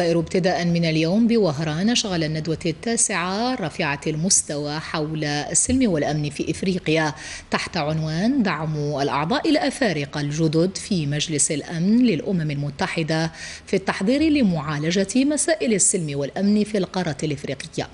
الطائر ابتداء من اليوم بوهران شغل الندوة التاسعة رفيعة المستوى حول السلم والأمن في إفريقيا تحت عنوان دعم الأعضاء الأفارقة الجدد في مجلس الأمن للأمم المتحدة في التحضير لمعالجة مسائل السلم والأمن في القارة الإفريقية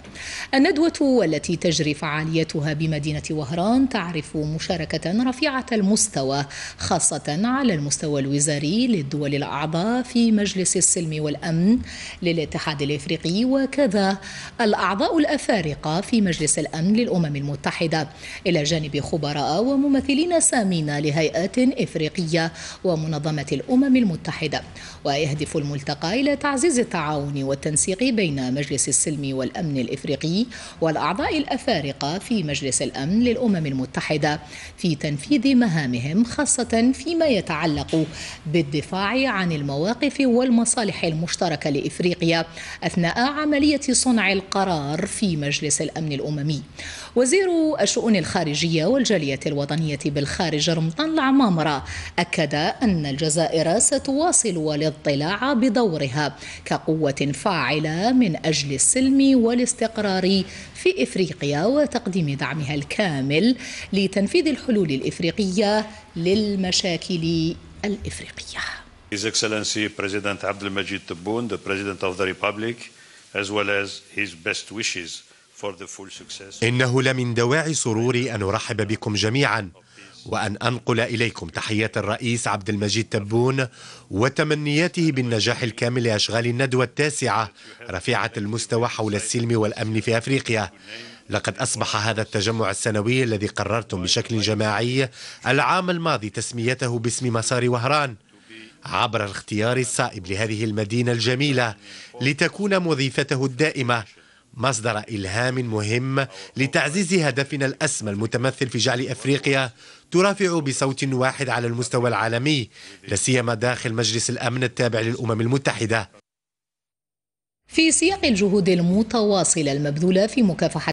الندوة التي تجري فعاليتها بمدينة وهران تعرف مشاركة رفيعة المستوى خاصة على المستوى الوزاري للدول الأعضاء في مجلس السلم والأمن للاتحاد الافريقي وكذا الاعضاء الافارقه في مجلس الامن للامم المتحده الى جانب خبراء وممثلين سامين لهيئات افريقيه ومنظمه الامم المتحده ويهدف الملتقى الى تعزيز التعاون والتنسيق بين مجلس السلم والامن الافريقي والاعضاء الافارقه في مجلس الامن للامم المتحده في تنفيذ مهامهم خاصه فيما يتعلق بالدفاع عن المواقف والمصالح المشتركه إفريقيا أثناء عملية صنع القرار في مجلس الأمن الأممي وزير الشؤون الخارجية والجالية الوطنية بالخارج رمضان العمامرة أكد أن الجزائر ستواصل الاطلاع بدورها كقوة فاعلة من أجل السلم والاستقرار في إفريقيا وتقديم دعمها الكامل لتنفيذ الحلول الإفريقية للمشاكل الإفريقية His Excellency President Majid Tebboune, the President of the Republic, as well as his best wishes for the full success. إنه لمن دواعي سروري أن أرحب بكم جميعا وأن أنقل إليكم تحية الرئيس عبد المجيد تبون وتمنياته بالنجاح الكامل لأشغال الندوة التاسعة رفيعة المستوى حول السلم والأمن في أفريقيا لقد أصبح هذا التجمع السنوي الذي قررتم بشكل جماعي العام الماضي تسميته باسم مسار وهران عبر الاختيار الصائب لهذه المدينة الجميلة لتكون مضيفته الدائمة مصدر إلهام مهم لتعزيز هدفنا الأسمى المتمثل في جعل أفريقيا ترافع بصوت واحد على المستوى العالمي لسيما داخل مجلس الأمن التابع للأمم المتحدة في سياق الجهود المتواصلة المبذولة في مكافحة